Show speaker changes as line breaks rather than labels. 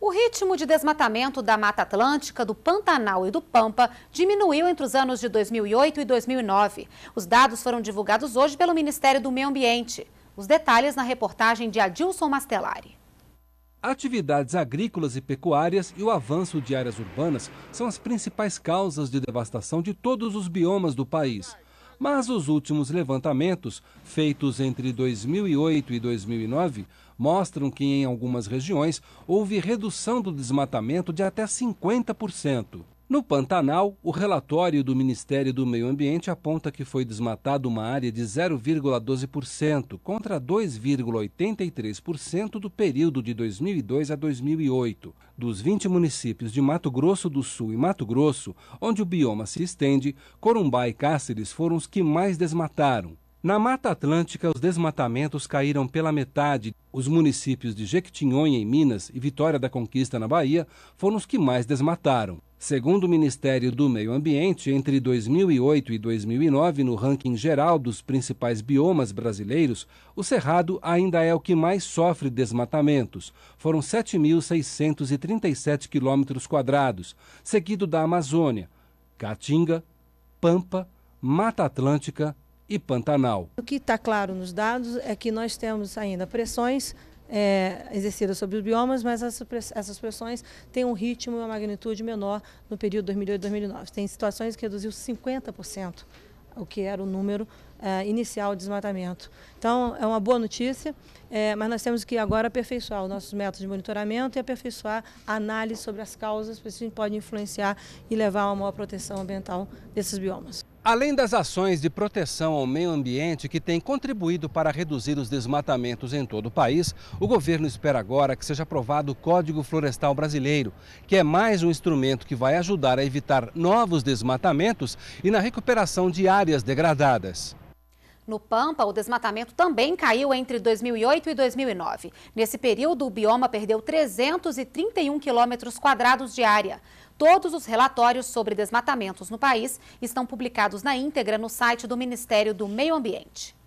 O ritmo de desmatamento da Mata Atlântica, do Pantanal e do Pampa diminuiu entre os anos de 2008 e 2009. Os dados foram divulgados hoje pelo Ministério do Meio Ambiente. Os detalhes na reportagem de Adilson Mastelari.
Atividades agrícolas e pecuárias e o avanço de áreas urbanas são as principais causas de devastação de todos os biomas do país mas os últimos levantamentos, feitos entre 2008 e 2009, mostram que em algumas regiões houve redução do desmatamento de até 50%. No Pantanal, o relatório do Ministério do Meio Ambiente aponta que foi desmatada uma área de 0,12%, contra 2,83% do período de 2002 a 2008. Dos 20 municípios de Mato Grosso do Sul e Mato Grosso, onde o bioma se estende, Corumbá e Cáceres foram os que mais desmataram. Na Mata Atlântica, os desmatamentos caíram pela metade. Os municípios de Jequitinhonha, em Minas, e Vitória da Conquista, na Bahia, foram os que mais desmataram. Segundo o Ministério do Meio Ambiente, entre 2008 e 2009, no ranking geral dos principais biomas brasileiros, o Cerrado ainda é o que mais sofre desmatamentos. Foram 7.637 quilômetros quadrados, seguido da Amazônia, Caatinga, Pampa, Mata Atlântica e Pantanal.
O que está claro nos dados é que nós temos ainda pressões é, exercida sobre os biomas, mas essas pressões têm um ritmo e uma magnitude menor no período 2008 e 2009. Tem situações que reduziu 50% o que era o número é, inicial de desmatamento. Então, é uma boa notícia, é, mas nós temos que agora aperfeiçoar os nossos métodos de monitoramento e aperfeiçoar a análise sobre as causas, para isso pode influenciar e levar a uma maior proteção ambiental desses biomas.
Além das ações de proteção ao meio ambiente que têm contribuído para reduzir os desmatamentos em todo o país, o governo espera agora que seja aprovado o Código Florestal Brasileiro, que é mais um instrumento que vai ajudar a evitar novos desmatamentos e na recuperação de áreas degradadas.
No Pampa, o desmatamento também caiu entre 2008 e 2009. Nesse período, o bioma perdeu 331 quilômetros quadrados de área. Todos os relatórios sobre desmatamentos no país estão publicados na íntegra no site do Ministério do Meio Ambiente.